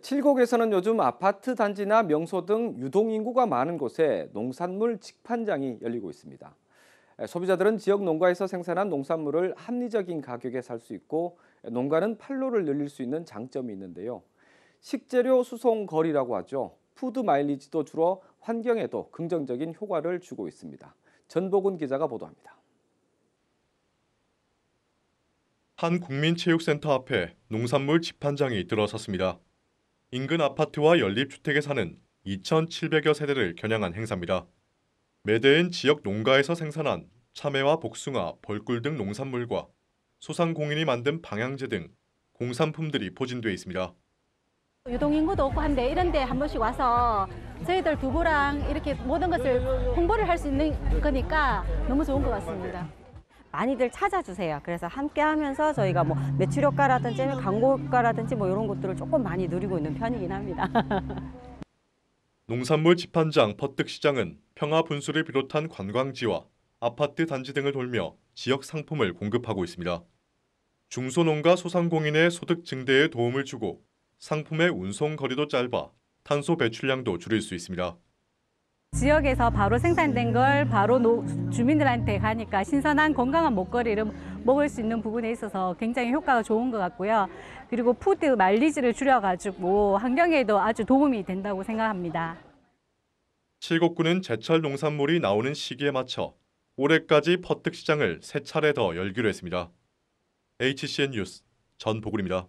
칠곡에서는 요즘 아파트 단지나 명소 등 유동인구가 많은 곳에 농산물 직판장이 열리고 있습니다. 소비자들은 지역 농가에서 생산한 농산물을 합리적인 가격에 살 수 있고 농가는 판로를 늘릴 수 있는 장점이 있는데요. 식재료 수송 거리라고 하죠. 푸드 마일리지도 주로 환경에도 긍정적인 효과를 주고 있습니다. 전복은 기자가 보도합니다. 한 국민체육센터 앞에 농산물 집판장이 들어섰습니다. 인근 아파트와 연립주택에 사는 2,700여 세대를 겨냥한 행사입니다. 매대엔 지역 농가에서 생산한 참외와 복숭아, 벌꿀 등 농산물과 소상공인이 만든 방향제 등 공산품들이 포진돼 있습니다. 유동인구도 없고 한데 이런 데 한 번씩 와서 저희들 두부랑 이렇게 모든 것을 홍보를 할 수 있는 거니까 너무 좋은 것 같습니다. 많이들 찾아주세요. 그래서 함께 하면서 저희가 뭐 매출 효과라든지 광고 효과라든지 뭐 이런 것들을 조금 많이 누리고 있는 편이긴 합니다. 농산물 집판장 퍼뜩시장은 평화 분수를 비롯한 관광지와 아파트 단지 등을 돌며 지역 상품을 공급하고 있습니다. 중소농가 소상공인의 소득 증대에 도움을 주고 상품의 운송 거리도 짧아 탄소 배출량도 줄일 수 있습니다. 지역에서 바로 생산된 음. 걸 바로 노, 주민들한테 가니까 신선한 건강한 먹거리를 먹을 수 있는 부분에 있어서 굉장히 효과가 좋은 것 같고요. 그리고 푸드 말리지를 줄여가지고 환경에도 아주 도움이 된다고 생각합니다. 칠곡군은 제철 농산물이 나오는 시기에 맞춰 올해까지 퍼뜩 시장을 세 차례 더 열기로 했습니다. HCN 뉴스 전보글입니다